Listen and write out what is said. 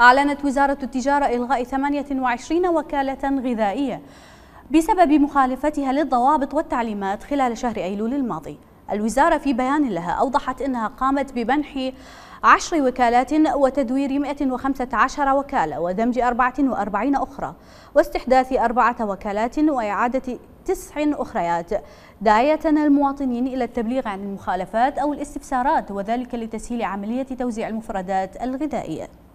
أعلنت وزارة التجارة إلغاء 28 وكالة غذائية بسبب مخالفتها للضوابط والتعليمات خلال شهر أيلول الماضي الوزارة في بيان لها أوضحت أنها قامت بمنح عشر وكالات وتدوير 115 وكالة ودمج 44 أخرى واستحداث أربعة وكالات وإعادة تسع أخريات داعية المواطنين إلى التبليغ عن المخالفات أو الاستفسارات وذلك لتسهيل عملية توزيع المفردات الغذائية